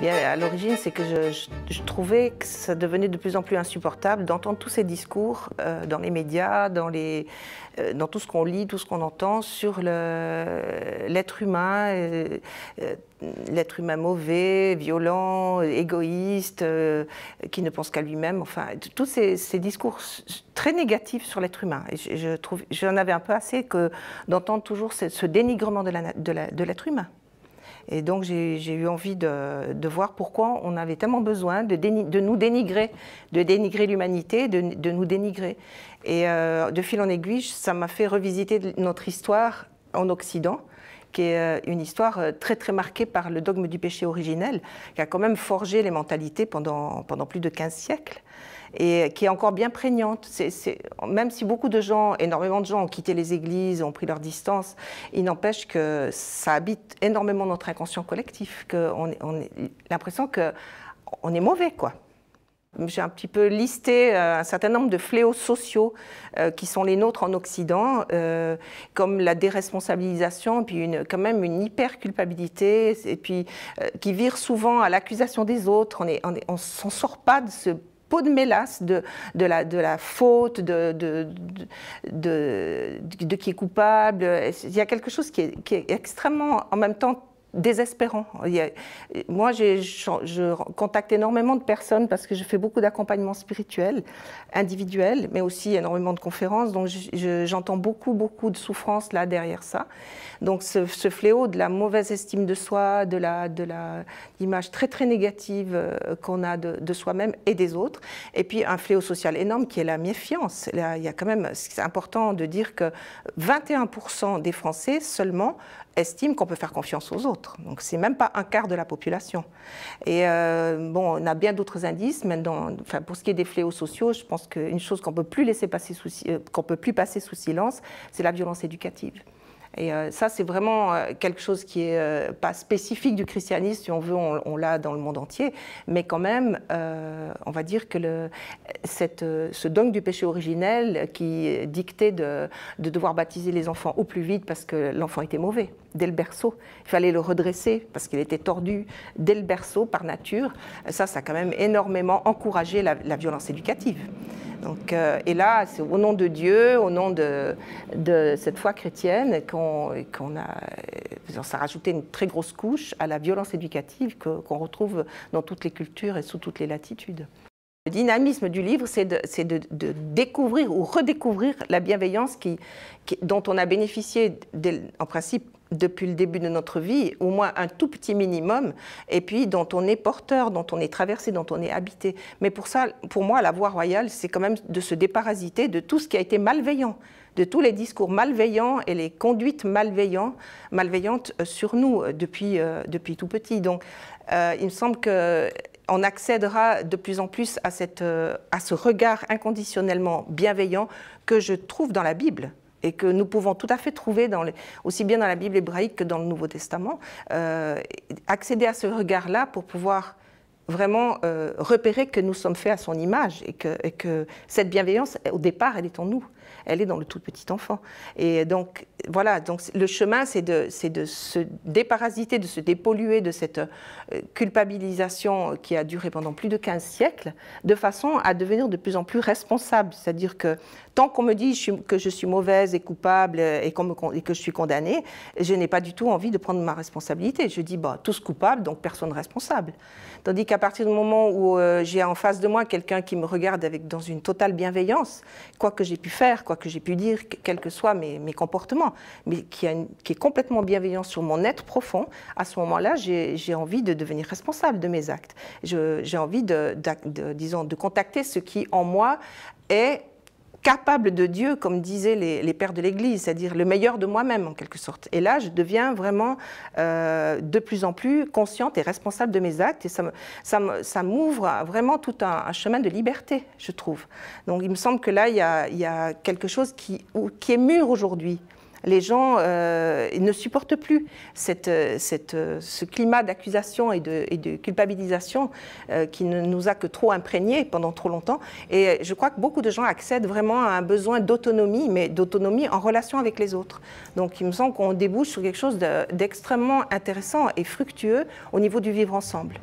Bien, à l'origine, c'est que je, trouvais que ça devenait de plus en plus insupportable d'entendre tous ces discours euh, dans les médias, dans, les, euh, dans tout ce qu'on lit, tout ce qu'on entend sur l'être humain, euh, l'être humain mauvais, violent, égoïste, qui ne pense qu'à lui-même. Enfin, tous ces, discours très négatifs sur l'être humain. Et je, trouve, j'en avais un peu assez que d'entendre toujours ce, dénigrement de l'être la, de humain. Et donc j'ai eu envie de, voir pourquoi on avait tellement besoin de, nous dénigrer, de dénigrer l'humanité, de, nous dénigrer. Et euh, de fil en aiguille, ça m'a fait revisiter notre histoire en Occident qui est euh, une histoire euh, très très marquée par le dogme du péché originel, qui a quand même forgé les mentalités pendant, pendant plus de 15 siècles et qui est encore bien prégnante. même si beaucoup de gens, énormément de gens ont quitté les églises, ont pris leur distance, il n'empêche que ça habite énormément notre inconscient collectif, qu'on on, l'impression qu'on est mauvais, quoi. J'ai un petit peu listé euh, un certain nombre de fléaux sociaux euh, qui sont les nôtres en Occident, euh, comme la déresponsabilisation, puis une, quand même une hyper-culpabilité, et puis qui vire souvent à l'accusation des autres. On ne s'en sort pas de ce peau de mélasse de, la, de la faute, de, de, de, qui est coupable. Il y a quelque chose qui est, qui est extrêmement, en même temps, désespérant. Moi, je, je, contacte énormément de personnes parce que je fais beaucoup d'accompagnement spirituel, individuel, mais aussi énormément de conférences. Donc, j'entends beaucoup, beaucoup de souffrance là derrière ça. Donc, ce, ce, fléau de la mauvaise estime de soi, de la, de la très, très négative euh, qu'on a de, de soi-même et des autres. Et puis, un fléau social énorme qui est la méfiance. Là, il y a quand même, c'est important de dire que 21% des Français seulement estiment qu'on peut faire confiance aux autres. Donc c'est même pas un quart de la population. Et euh, bon, on a bien d'autres indices, mais pour ce qui est des fléaux sociaux, je pense qu'une chose qu'on peut plus laisser euh, qu'on peut plus passer sous silence, c'est la violence éducative. Et euh, ça, c'est vraiment euh, quelque chose qui n'est euh, pas spécifique du christianisme, si on veut, on, l'a dans le monde entier, mais quand même, on va dire que ce dogme du péché originel qui dictait de, devoir baptiser les enfants au plus vite parce que l'enfant était mauvais, dès le berceau, il fallait le redresser parce qu'il était tordu dès le berceau par nature, ça, ça a quand même énormément encouragé la violence éducative. Donc, euh, et là, c'est au nom de Dieu, au nom de, cette foi chrétienne, qu'on a, ça rajouté une très grosse couche à la violence éducative qu'on retrouve dans toutes les cultures et sous toutes les latitudes. Le dynamisme du livre, c'est de, découvrir ou redécouvrir la bienveillance qui, dont on a bénéficié, en principe, depuis le début de notre vie, au moins un tout petit minimum, et puis dont on est porteur, dont on est traversé, dont on est habité. Mais pour ça, pour moi, la voie royale, c'est quand même de se déparasiter de tout ce qui a été malveillant, de tous les discours malveillants et les conduites malveillantes, sur nous euh, depuis, euh, depuis tout petit. Donc, euh, il me semble que on accédera de plus en plus à, cette, euh, à ce regard inconditionnellement bienveillant que je trouve dans la Bible et que nous pouvons tout à fait trouver aussi bien dans la Bible hébraïque que dans le Nouveau Testament, euh, accéder à ce regard-là pour pouvoir vraiment euh, repérer que nous sommes faits à son image et que, et que cette bienveillance, au départ, elle est en nous elle est dans le tout petit enfant. Et donc, voilà, donc le chemin, c'est de, de se déparasiter, de se dépolluer de cette euh, culpabilisation qui a duré pendant plus de 15 siècles, de façon à devenir de plus en plus responsable. C'est-à-dire que tant qu'on me dit que je suis mauvaise et coupable euh, et, que je suis condamnée, je n'ai pas du tout envie de prendre ma responsabilité. Je dis, bah, tous coupables, donc personne responsable. Tandis qu'à partir du moment où euh, j'ai en face de moi quelqu'un qui me regarde avec, dans une totale bienveillance, quoi que j'ai pu faire, quoi que j'ai pu dire, quels que soient mes, mes comportements, mais qui, est complètement bienveillant sur mon être profond, à ce moment-là, j'ai envie de devenir responsable de mes actes. J'ai envie de, disons, de contacter ce qui, en moi, est capable de Dieu, comme disaient les, pères de l'Église, c'est-à-dire le meilleur de moi-même en quelque sorte. Et là, je deviens vraiment euh, de plus en plus consciente et responsable de mes actes, et ça, ça, m'ouvre vraiment tout un, chemin de liberté, je trouve. Donc il me semble que là, il y a, quelque chose qui, qui est mûr aujourd'hui. Les gens euh, ne supportent plus euh, euh, ce climat d'accusation et, de, culpabilisation qui ne nous a que trop imprégnés pendant trop longtemps. Et je crois que beaucoup de gens accèdent vraiment à un besoin d'autonomie, mais d'autonomie en relation avec les autres. Donc il me semble qu'on débouche sur quelque chose d'extrêmement intéressant et fructueux au niveau du vivre ensemble.